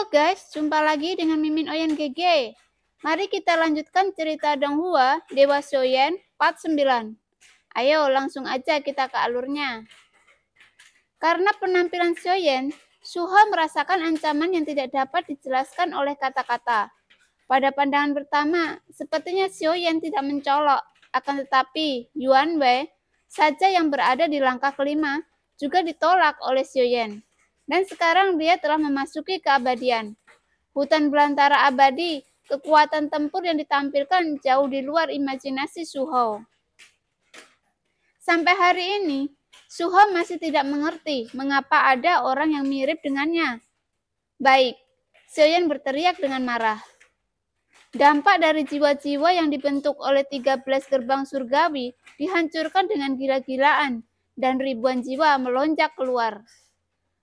Halo guys, jumpa lagi dengan Mimin Oyen GG. Mari kita lanjutkan cerita Donghua Dewa Soyen, part 9. Ayo langsung aja kita ke alurnya. Karena penampilan Soyen, Suho merasakan ancaman yang tidak dapat dijelaskan oleh kata-kata. Pada pandangan pertama, sepertinya Soyen tidak mencolok, akan tetapi Yuan Wei saja yang berada di langkah kelima juga ditolak oleh Shoyen. Dan sekarang dia telah memasuki keabadian. Hutan belantara abadi, kekuatan tempur yang ditampilkan jauh di luar imajinasi Suho. Sampai hari ini, Suho masih tidak mengerti mengapa ada orang yang mirip dengannya. Baik, Seoyan berteriak dengan marah. Dampak dari jiwa-jiwa yang dibentuk oleh 13 gerbang surgawi dihancurkan dengan gila-gilaan dan ribuan jiwa melonjak keluar.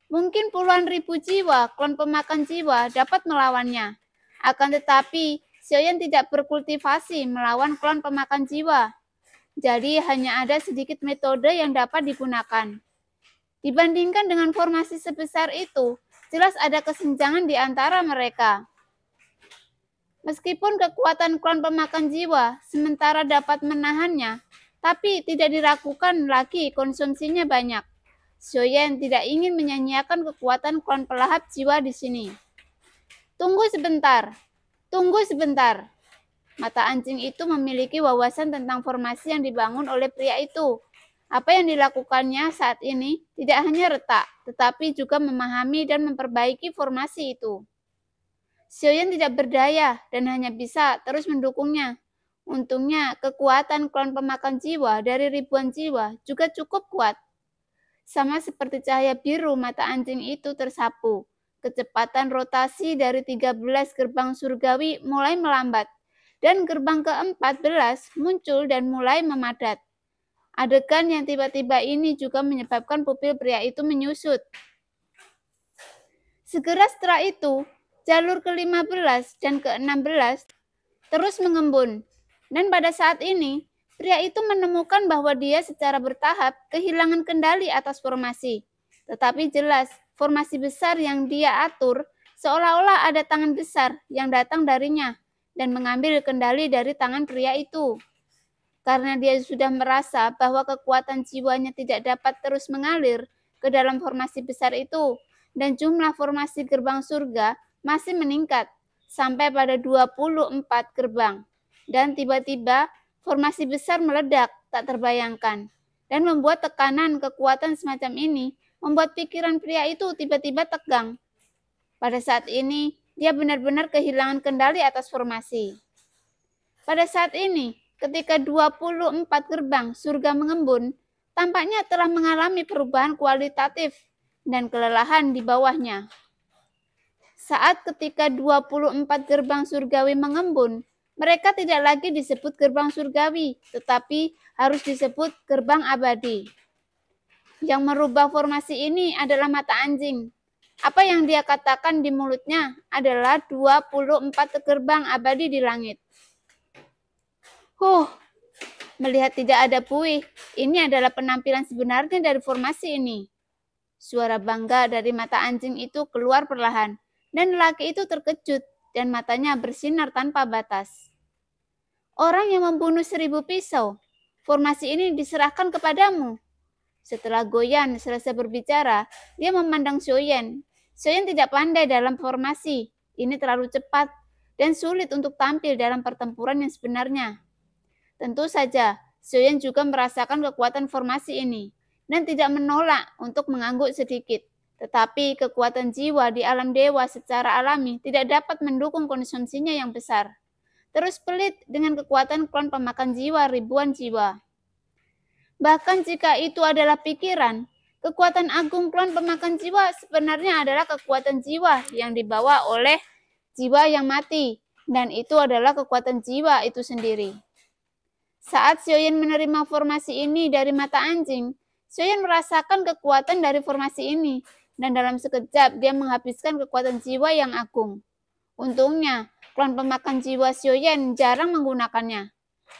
Mungkin puluhan ribu jiwa, klon pemakan jiwa dapat melawannya. Akan tetapi, Xiaoyan tidak berkultivasi melawan klon pemakan jiwa. Jadi hanya ada sedikit metode yang dapat digunakan. Dibandingkan dengan formasi sebesar itu, jelas ada kesenjangan di antara mereka. Meskipun kekuatan klon pemakan jiwa sementara dapat menahannya, tapi tidak diragukan lagi konsumsinya banyak. Soyen tidak ingin menyanyiakan kekuatan klon pelahap jiwa di sini. Tunggu sebentar, tunggu sebentar. Mata anjing itu memiliki wawasan tentang formasi yang dibangun oleh pria itu. Apa yang dilakukannya saat ini tidak hanya retak, tetapi juga memahami dan memperbaiki formasi itu. Xiaoyan tidak berdaya dan hanya bisa terus mendukungnya. Untungnya, kekuatan klon pemakan jiwa dari ribuan jiwa juga cukup kuat sama seperti cahaya biru mata anjing itu tersapu. Kecepatan rotasi dari 13 gerbang surgawi mulai melambat, dan gerbang ke-14 muncul dan mulai memadat. Adegan yang tiba-tiba ini juga menyebabkan pupil pria itu menyusut. Segera setelah itu, jalur ke-15 dan ke-16 terus mengembun. Dan pada saat ini, Pria itu menemukan bahwa dia secara bertahap kehilangan kendali atas formasi. Tetapi jelas, formasi besar yang dia atur seolah-olah ada tangan besar yang datang darinya dan mengambil kendali dari tangan pria itu. Karena dia sudah merasa bahwa kekuatan jiwanya tidak dapat terus mengalir ke dalam formasi besar itu dan jumlah formasi gerbang surga masih meningkat sampai pada 24 gerbang. Dan tiba-tiba formasi besar meledak tak terbayangkan dan membuat tekanan kekuatan semacam ini membuat pikiran pria itu tiba-tiba tegang. Pada saat ini, dia benar-benar kehilangan kendali atas formasi. Pada saat ini, ketika 24 gerbang surga mengembun, tampaknya telah mengalami perubahan kualitatif dan kelelahan di bawahnya. Saat ketika 24 gerbang surgawi mengembun, mereka tidak lagi disebut gerbang surgawi, tetapi harus disebut gerbang abadi. Yang merubah formasi ini adalah mata anjing. Apa yang dia katakan di mulutnya adalah 24 gerbang abadi di langit. Huh, melihat tidak ada puih, ini adalah penampilan sebenarnya dari formasi ini. Suara bangga dari mata anjing itu keluar perlahan, dan lelaki itu terkejut dan matanya bersinar tanpa batas. Orang yang membunuh seribu pisau, formasi ini diserahkan kepadamu. Setelah Goyan selesai berbicara, dia memandang Shoyan. Shoyan tidak pandai dalam formasi. Ini terlalu cepat dan sulit untuk tampil dalam pertempuran yang sebenarnya. Tentu saja, Shoyan juga merasakan kekuatan formasi ini dan tidak menolak untuk mengangguk sedikit. Tetapi kekuatan jiwa di alam dewa secara alami tidak dapat mendukung konsumsinya yang besar terus pelit dengan kekuatan klon pemakan jiwa ribuan jiwa. Bahkan jika itu adalah pikiran, kekuatan agung klon pemakan jiwa sebenarnya adalah kekuatan jiwa yang dibawa oleh jiwa yang mati, dan itu adalah kekuatan jiwa itu sendiri. Saat Sioyen menerima formasi ini dari mata anjing, Sioyen merasakan kekuatan dari formasi ini, dan dalam sekejap dia menghabiskan kekuatan jiwa yang agung. Untungnya, Klon pemakan jiwa Xioyan jarang menggunakannya.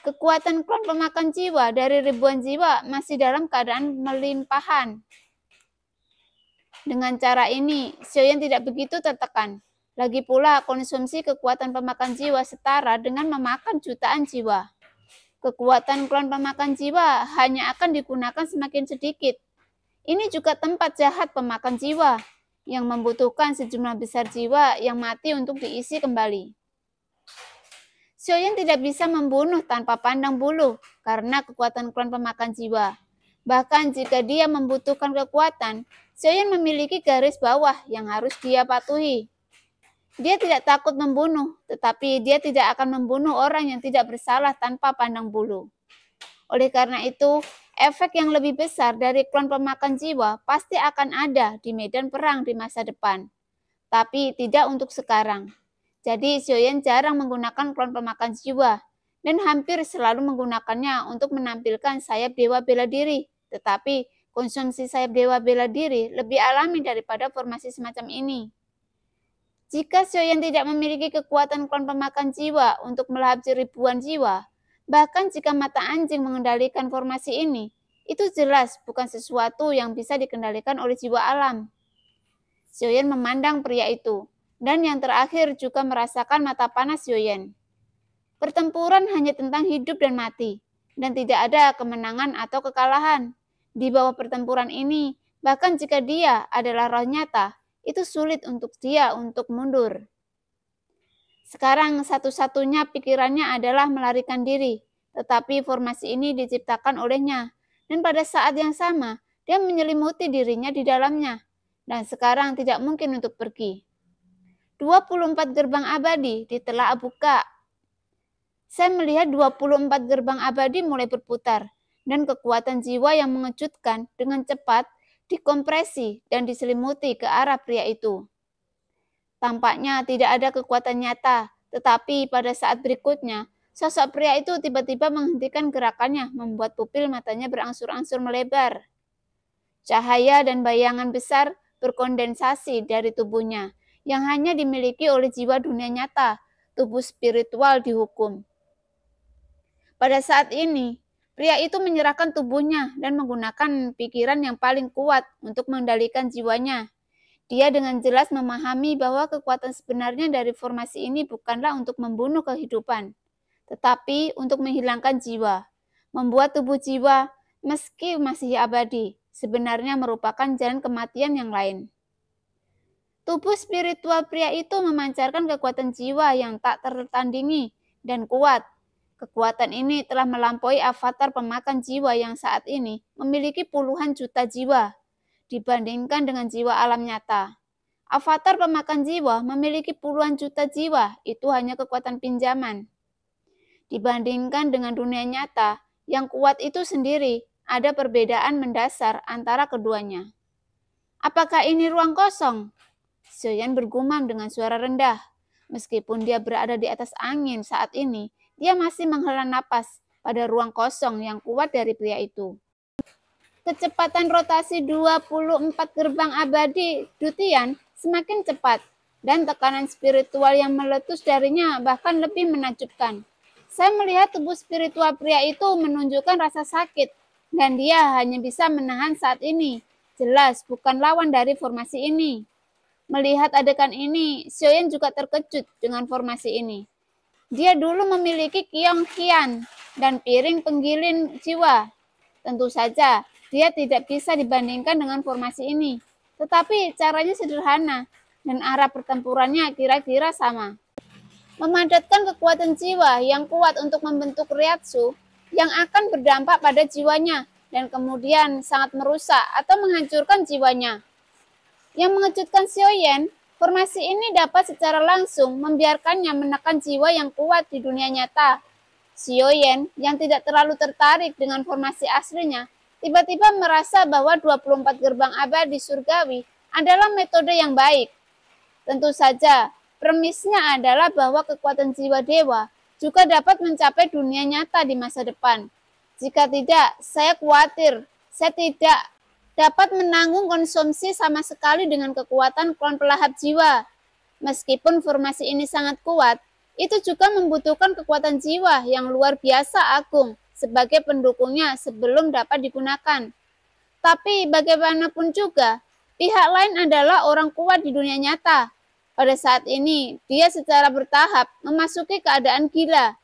Kekuatan klon pemakan jiwa dari ribuan jiwa masih dalam keadaan melimpahan. Dengan cara ini, Xioyan tidak begitu tertekan. Lagi pula, konsumsi kekuatan pemakan jiwa setara dengan memakan jutaan jiwa. Kekuatan klon pemakan jiwa hanya akan digunakan semakin sedikit. Ini juga tempat jahat pemakan jiwa yang membutuhkan sejumlah besar jiwa yang mati untuk diisi kembali. Shoyan tidak bisa membunuh tanpa pandang bulu karena kekuatan klan pemakan jiwa. Bahkan jika dia membutuhkan kekuatan, Shoyan memiliki garis bawah yang harus dia patuhi. Dia tidak takut membunuh, tetapi dia tidak akan membunuh orang yang tidak bersalah tanpa pandang bulu. Oleh karena itu, efek yang lebih besar dari klon pemakan jiwa pasti akan ada di medan perang di masa depan, tapi tidak untuk sekarang. Jadi Xiaoyan jarang menggunakan klon pemakan jiwa dan hampir selalu menggunakannya untuk menampilkan sayap dewa bela diri. Tetapi konsumsi sayap dewa bela diri lebih alami daripada formasi semacam ini. Jika Xiaoyan tidak memiliki kekuatan klon pemakan jiwa untuk melahap ribuan jiwa, bahkan jika mata anjing mengendalikan formasi ini, itu jelas bukan sesuatu yang bisa dikendalikan oleh jiwa alam. Xiaoyan memandang pria itu, dan yang terakhir juga merasakan mata panas Yoyen. Pertempuran hanya tentang hidup dan mati, dan tidak ada kemenangan atau kekalahan. Di bawah pertempuran ini, bahkan jika dia adalah roh nyata, itu sulit untuk dia untuk mundur. Sekarang satu-satunya pikirannya adalah melarikan diri, tetapi formasi ini diciptakan olehnya. Dan pada saat yang sama, dia menyelimuti dirinya di dalamnya, dan sekarang tidak mungkin untuk pergi. 24 gerbang abadi di telah buka. Saya melihat 24 gerbang abadi mulai berputar dan kekuatan jiwa yang mengejutkan dengan cepat dikompresi dan diselimuti ke arah pria itu. Tampaknya tidak ada kekuatan nyata, tetapi pada saat berikutnya Sosok pria itu tiba-tiba menghentikan gerakannya, membuat pupil matanya berangsur-angsur melebar. Cahaya dan bayangan besar berkondensasi dari tubuhnya yang hanya dimiliki oleh jiwa dunia nyata, tubuh spiritual dihukum. Pada saat ini, pria itu menyerahkan tubuhnya dan menggunakan pikiran yang paling kuat untuk mengendalikan jiwanya. Dia dengan jelas memahami bahwa kekuatan sebenarnya dari formasi ini bukanlah untuk membunuh kehidupan, tetapi untuk menghilangkan jiwa, membuat tubuh jiwa meski masih abadi, sebenarnya merupakan jalan kematian yang lain. Tubuh spiritual pria itu memancarkan kekuatan jiwa yang tak tertandingi dan kuat. Kekuatan ini telah melampaui avatar pemakan jiwa yang saat ini memiliki puluhan juta jiwa dibandingkan dengan jiwa alam nyata. Avatar pemakan jiwa memiliki puluhan juta jiwa, itu hanya kekuatan pinjaman. Dibandingkan dengan dunia nyata, yang kuat itu sendiri ada perbedaan mendasar antara keduanya. Apakah ini ruang kosong? Xiaoyan bergumam dengan suara rendah. Meskipun dia berada di atas angin saat ini, dia masih menghela napas pada ruang kosong yang kuat dari pria itu. Kecepatan rotasi 24 gerbang abadi Dutian semakin cepat dan tekanan spiritual yang meletus darinya bahkan lebih menakjubkan. Saya melihat tubuh spiritual pria itu menunjukkan rasa sakit dan dia hanya bisa menahan saat ini. Jelas bukan lawan dari formasi ini. Melihat adegan ini, Xiaoyan juga terkejut dengan formasi ini. Dia dulu memiliki kiong kian dan piring penggiling jiwa. Tentu saja, dia tidak bisa dibandingkan dengan formasi ini. Tetapi caranya sederhana dan arah pertempurannya kira-kira sama. Memadatkan kekuatan jiwa yang kuat untuk membentuk riatsu yang akan berdampak pada jiwanya dan kemudian sangat merusak atau menghancurkan jiwanya. Yang mengejutkan Yan, formasi ini dapat secara langsung membiarkannya menekan jiwa yang kuat di dunia nyata. Yan, yang tidak terlalu tertarik dengan formasi aslinya, tiba-tiba merasa bahwa 24 gerbang abadi surgawi adalah metode yang baik. Tentu saja, premisnya adalah bahwa kekuatan jiwa dewa juga dapat mencapai dunia nyata di masa depan. Jika tidak, saya khawatir, saya tidak dapat menanggung konsumsi sama sekali dengan kekuatan klon pelahap jiwa. Meskipun formasi ini sangat kuat, itu juga membutuhkan kekuatan jiwa yang luar biasa agung sebagai pendukungnya sebelum dapat digunakan. Tapi bagaimanapun juga, pihak lain adalah orang kuat di dunia nyata. Pada saat ini, dia secara bertahap memasuki keadaan gila.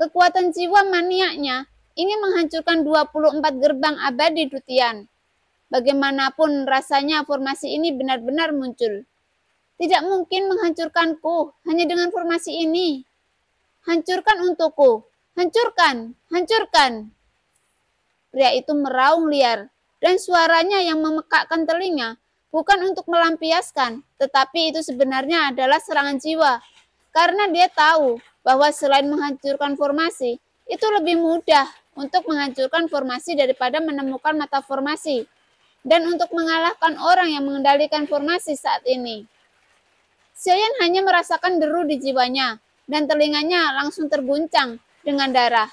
Kekuatan jiwa maniaknya ingin menghancurkan 24 gerbang abadi Dutian. Bagaimanapun rasanya formasi ini benar-benar muncul. Tidak mungkin menghancurkanku hanya dengan formasi ini. Hancurkan untukku, hancurkan, hancurkan. Pria itu meraung liar dan suaranya yang memekakkan telinga bukan untuk melampiaskan, tetapi itu sebenarnya adalah serangan jiwa. Karena dia tahu bahwa selain menghancurkan formasi, itu lebih mudah untuk menghancurkan formasi daripada menemukan mata formasi dan untuk mengalahkan orang yang mengendalikan formasi saat ini. Xiaoyan hanya merasakan deru di jiwanya dan telinganya langsung terguncang dengan darah.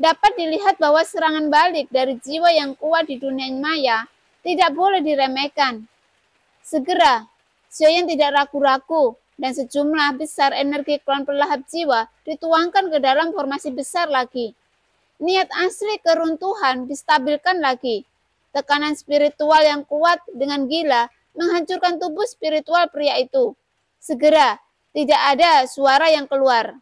Dapat dilihat bahwa serangan balik dari jiwa yang kuat di dunia maya tidak boleh diremehkan. Segera, Xiaoyan tidak ragu-ragu dan sejumlah besar energi klan pelahap jiwa dituangkan ke dalam formasi besar lagi. Niat asli keruntuhan distabilkan lagi Tekanan spiritual yang kuat dengan gila menghancurkan tubuh spiritual pria itu. Segera, tidak ada suara yang keluar.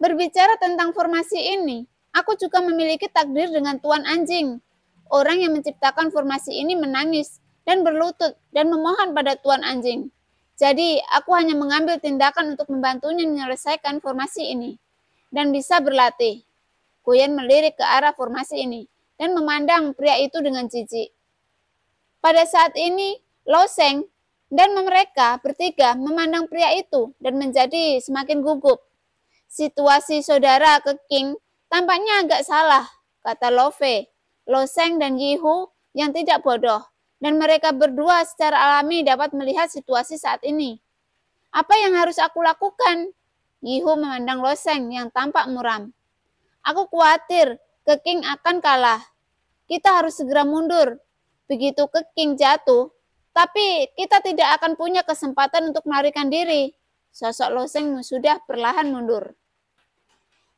Berbicara tentang formasi ini, aku juga memiliki takdir dengan tuan anjing. Orang yang menciptakan formasi ini menangis dan berlutut dan memohon pada tuan anjing. Jadi, aku hanya mengambil tindakan untuk membantunya menyelesaikan formasi ini dan bisa berlatih. Kuyen melirik ke arah formasi ini dan memandang pria itu dengan jijik. Pada saat ini, Loseng dan mereka bertiga memandang pria itu dan menjadi semakin gugup. Situasi saudara ke King tampaknya agak salah, kata Love, Loseng dan Yihu yang tidak bodoh, dan mereka berdua secara alami dapat melihat situasi saat ini. Apa yang harus aku lakukan? Yihu memandang Loseng yang tampak muram. Aku khawatir ke king akan kalah kita harus segera mundur. Begitu keking jatuh, tapi kita tidak akan punya kesempatan untuk melarikan diri. Sosok Loseng sudah perlahan mundur.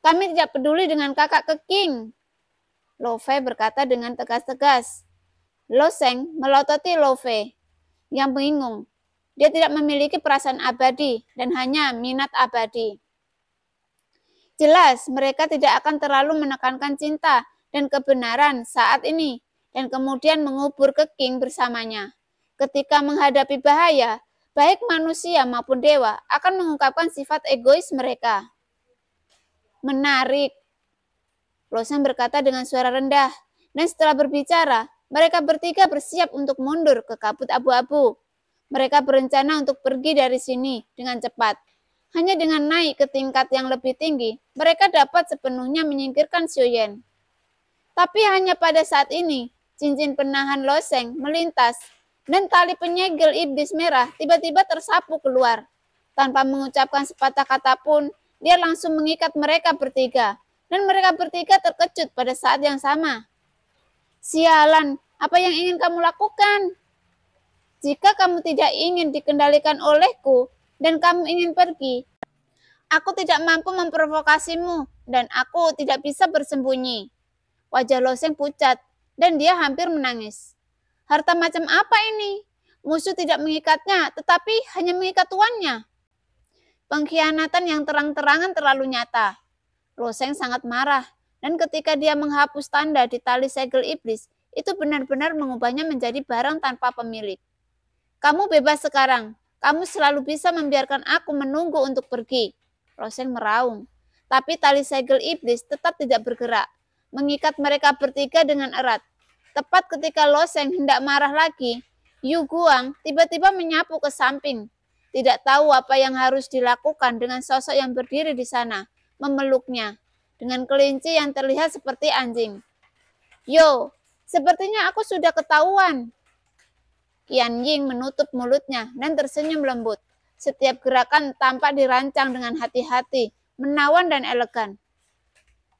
Kami tidak peduli dengan kakak keking. Lofe berkata dengan tegas-tegas. Loseng melototi Lofe yang bingung. Dia tidak memiliki perasaan abadi dan hanya minat abadi. Jelas mereka tidak akan terlalu menekankan cinta dan kebenaran saat ini, dan kemudian mengubur keking bersamanya. Ketika menghadapi bahaya, baik manusia maupun dewa akan mengungkapkan sifat egois mereka. Menarik. Losan berkata dengan suara rendah, dan setelah berbicara, mereka bertiga bersiap untuk mundur ke kabut abu-abu. Mereka berencana untuk pergi dari sini dengan cepat. Hanya dengan naik ke tingkat yang lebih tinggi, mereka dapat sepenuhnya menyingkirkan Xioyen. Tapi hanya pada saat ini, cincin penahan loseng melintas dan tali penyegel iblis merah tiba-tiba tersapu keluar. Tanpa mengucapkan sepatah kata pun, dia langsung mengikat mereka bertiga. Dan mereka bertiga terkejut pada saat yang sama. Sialan, apa yang ingin kamu lakukan? Jika kamu tidak ingin dikendalikan olehku dan kamu ingin pergi, aku tidak mampu memprovokasimu dan aku tidak bisa bersembunyi. Wajah Loseng pucat dan dia hampir menangis. Harta macam apa ini? Musuh tidak mengikatnya, tetapi hanya mengikat tuannya. Pengkhianatan yang terang-terangan terlalu nyata. Loseng sangat marah, dan ketika dia menghapus tanda di tali segel iblis, itu benar-benar mengubahnya menjadi barang tanpa pemilik. Kamu bebas sekarang. Kamu selalu bisa membiarkan aku menunggu untuk pergi. Roseng meraung. Tapi tali segel iblis tetap tidak bergerak mengikat mereka bertiga dengan erat. Tepat ketika Loseng hendak marah lagi, Yu Guang tiba-tiba menyapu ke samping. Tidak tahu apa yang harus dilakukan dengan sosok yang berdiri di sana, memeluknya, dengan kelinci yang terlihat seperti anjing. Yo, sepertinya aku sudah ketahuan. Qian Ying menutup mulutnya dan tersenyum lembut. Setiap gerakan tampak dirancang dengan hati-hati, menawan dan elegan.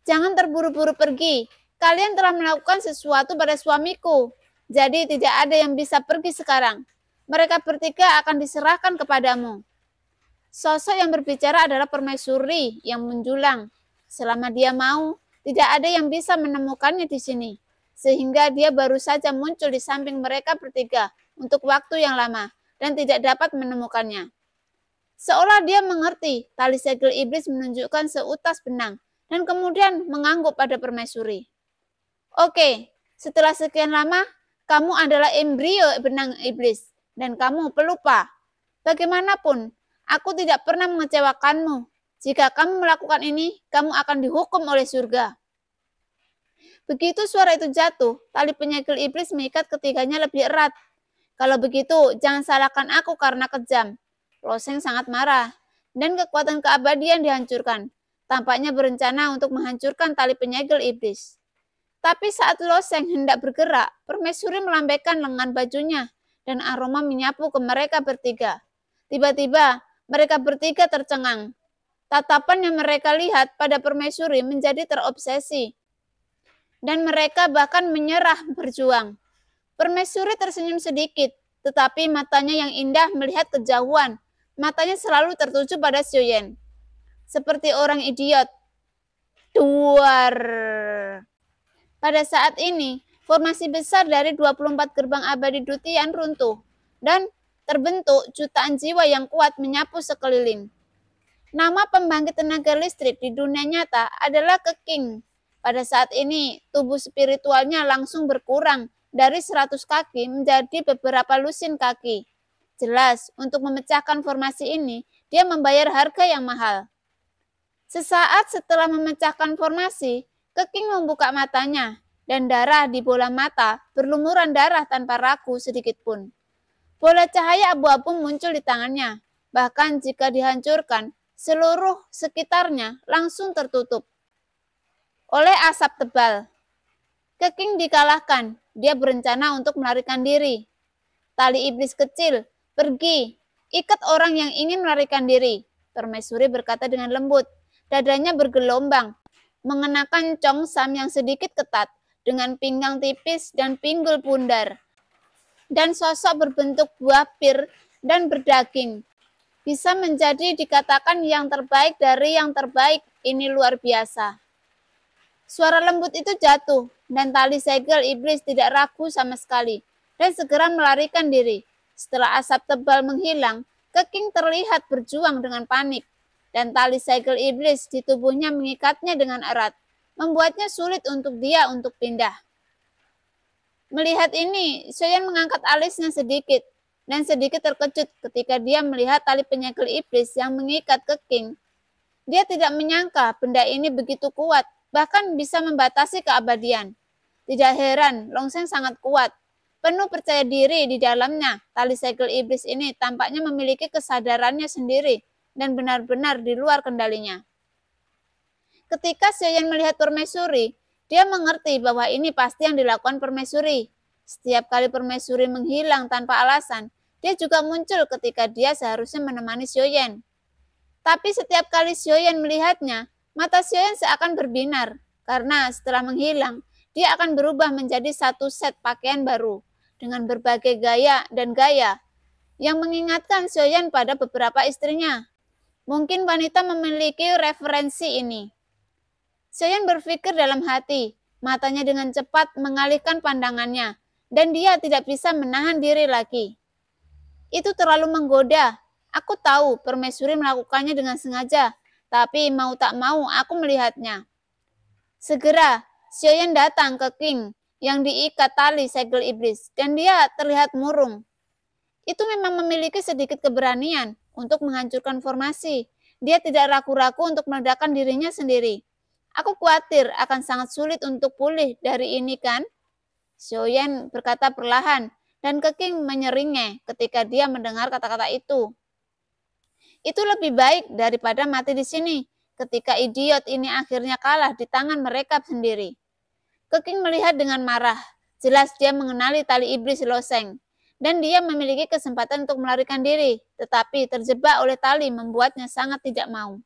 Jangan terburu-buru pergi. Kalian telah melakukan sesuatu pada suamiku. Jadi tidak ada yang bisa pergi sekarang. Mereka bertiga akan diserahkan kepadamu. Sosok yang berbicara adalah permaisuri yang menjulang. Selama dia mau, tidak ada yang bisa menemukannya di sini. Sehingga dia baru saja muncul di samping mereka bertiga untuk waktu yang lama dan tidak dapat menemukannya. Seolah dia mengerti, tali segel iblis menunjukkan seutas benang dan kemudian mengangguk pada permaisuri. Oke, setelah sekian lama, kamu adalah embrio benang iblis dan kamu pelupa. Bagaimanapun, aku tidak pernah mengecewakanmu. Jika kamu melakukan ini, kamu akan dihukum oleh surga. Begitu suara itu jatuh, tali penyegel iblis mengikat ketiganya lebih erat. Kalau begitu, jangan salahkan aku karena kejam. Loseng sangat marah, dan kekuatan keabadian dihancurkan. Tampaknya berencana untuk menghancurkan tali penyegel iblis. Tapi saat Loseng hendak bergerak, permesuri melambaikan lengan bajunya dan aroma menyapu ke mereka bertiga. Tiba-tiba, mereka bertiga tercengang. Tatapan yang mereka lihat pada permesuri menjadi terobsesi. Dan mereka bahkan menyerah berjuang. Permaisuri tersenyum sedikit, tetapi matanya yang indah melihat kejauhan. Matanya selalu tertuju pada Xioyen seperti orang idiot. Duar. Pada saat ini, formasi besar dari 24 gerbang abadi Dutian runtuh dan terbentuk jutaan jiwa yang kuat menyapu sekeliling. Nama pembangkit tenaga listrik di dunia nyata adalah keking. Pada saat ini, tubuh spiritualnya langsung berkurang dari 100 kaki menjadi beberapa lusin kaki. Jelas, untuk memecahkan formasi ini, dia membayar harga yang mahal. Sesaat setelah memecahkan formasi, Keking membuka matanya, dan darah di bola mata berlumuran darah tanpa ragu sedikit pun. Bola cahaya abu-abu muncul di tangannya, bahkan jika dihancurkan, seluruh sekitarnya langsung tertutup. Oleh asap tebal, Keking dikalahkan, dia berencana untuk melarikan diri. Tali iblis kecil, pergi, ikat orang yang ingin melarikan diri, Permaisuri berkata dengan lembut. Dadanya bergelombang, mengenakan congsam yang sedikit ketat, dengan pinggang tipis dan pinggul bundar, dan sosok berbentuk buah pir dan berdaging. Bisa menjadi dikatakan yang terbaik dari yang terbaik, ini luar biasa. Suara lembut itu jatuh, dan tali segel iblis tidak ragu sama sekali, dan segera melarikan diri. Setelah asap tebal menghilang, Keking terlihat berjuang dengan panik dan tali segel iblis di tubuhnya mengikatnya dengan erat, membuatnya sulit untuk dia untuk pindah. Melihat ini, Soyan mengangkat alisnya sedikit dan sedikit terkejut ketika dia melihat tali penyegel iblis yang mengikat ke King. Dia tidak menyangka benda ini begitu kuat, bahkan bisa membatasi keabadian. Tidak heran, Longseng sangat kuat. Penuh percaya diri di dalamnya, tali segel iblis ini tampaknya memiliki kesadarannya sendiri dan benar-benar di luar kendalinya. Ketika Xiaoyan melihat permaisuri, dia mengerti bahwa ini pasti yang dilakukan permaisuri. Setiap kali permaisuri menghilang tanpa alasan, dia juga muncul ketika dia seharusnya menemani Xiaoyan. Tapi setiap kali Xiaoyan melihatnya, mata Xiaoyan seakan berbinar, karena setelah menghilang, dia akan berubah menjadi satu set pakaian baru dengan berbagai gaya dan gaya yang mengingatkan Xiaoyan pada beberapa istrinya. Mungkin wanita memiliki referensi ini. Seyan berpikir dalam hati, matanya dengan cepat mengalihkan pandangannya, dan dia tidak bisa menahan diri lagi. Itu terlalu menggoda. Aku tahu permaisuri melakukannya dengan sengaja, tapi mau tak mau aku melihatnya. Segera, Xiaoyan datang ke King yang diikat tali segel iblis, dan dia terlihat murung. Itu memang memiliki sedikit keberanian, untuk menghancurkan formasi. Dia tidak ragu-ragu untuk meledakkan dirinya sendiri. Aku khawatir akan sangat sulit untuk pulih dari ini kan? Xiaoyan berkata perlahan dan Keking menyeringai ketika dia mendengar kata-kata itu. Itu lebih baik daripada mati di sini ketika idiot ini akhirnya kalah di tangan mereka sendiri. Keking melihat dengan marah. Jelas dia mengenali tali iblis Loseng dan dia memiliki kesempatan untuk melarikan diri, tetapi terjebak oleh tali membuatnya sangat tidak mau.